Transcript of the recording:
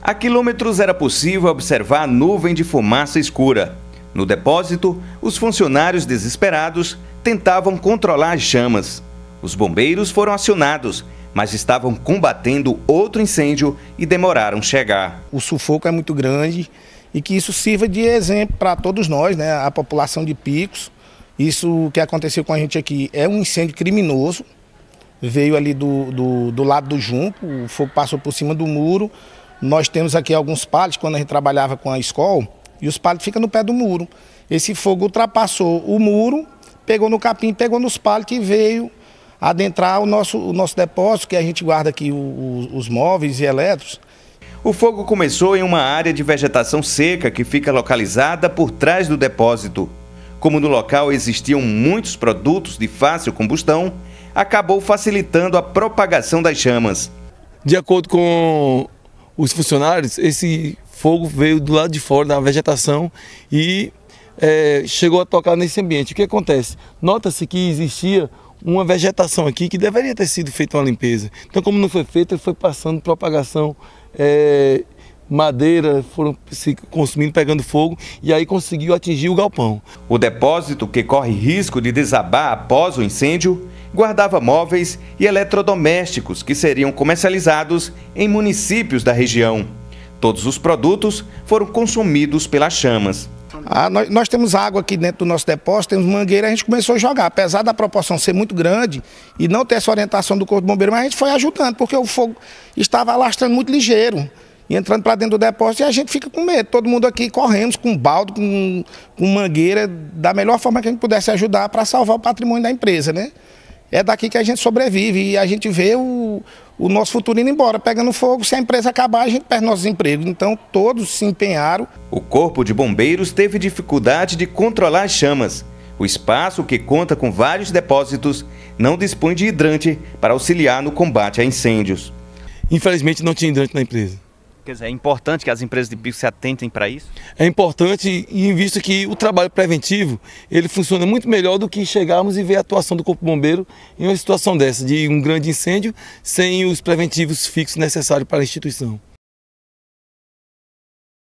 A quilômetros era possível observar a nuvem de fumaça escura. No depósito, os funcionários desesperados tentavam controlar as chamas. Os bombeiros foram acionados, mas estavam combatendo outro incêndio e demoraram chegar. O sufoco é muito grande e que isso sirva de exemplo para todos nós, né? a população de Picos. Isso que aconteceu com a gente aqui é um incêndio criminoso, veio ali do, do, do lado do Junco, o fogo passou por cima do muro, nós temos aqui alguns palitos quando a gente trabalhava com a escola, e os palitos ficam no pé do muro. Esse fogo ultrapassou o muro, pegou no capim, pegou nos palitos e veio adentrar o nosso, o nosso depósito, que a gente guarda aqui o, o, os móveis e elétricos. O fogo começou em uma área de vegetação seca que fica localizada por trás do depósito. Como no local existiam muitos produtos de fácil combustão, acabou facilitando a propagação das chamas. De acordo com os funcionários, esse fogo veio do lado de fora da vegetação e é, chegou a tocar nesse ambiente. O que acontece? Nota-se que existia uma vegetação aqui que deveria ter sido feita uma limpeza. Então, como não foi feita, foi passando propagação. É, madeira foram se consumindo, pegando fogo e aí conseguiu atingir o galpão. O depósito, que corre risco de desabar após o incêndio, guardava móveis e eletrodomésticos que seriam comercializados em municípios da região. Todos os produtos foram consumidos pelas chamas. Ah, nós, nós, temos água aqui dentro do nosso depósito, temos mangueira, a gente começou a jogar. Apesar da proporção ser muito grande e não ter essa orientação do Corpo de Bombeiro, mas a gente foi ajudando, porque o fogo estava alastrando muito ligeiro. E entrando para dentro do depósito e a gente fica com medo. Todo mundo aqui corremos com balde, com, com mangueira, da melhor forma que a gente pudesse ajudar para salvar o patrimônio da empresa, né? É daqui que a gente sobrevive e a gente vê o, o nosso futuro indo embora, pegando fogo. Se a empresa acabar, a gente perde nossos empregos. Então todos se empenharam. O Corpo de Bombeiros teve dificuldade de controlar as chamas. O espaço, que conta com vários depósitos, não dispõe de hidrante para auxiliar no combate a incêndios. Infelizmente não tinha hidrante na empresa. Quer dizer, é importante que as empresas de bico se atentem para isso? É importante, e visto que o trabalho preventivo, ele funciona muito melhor do que chegarmos e ver a atuação do Corpo Bombeiro em uma situação dessa, de um grande incêndio, sem os preventivos fixos necessários para a instituição.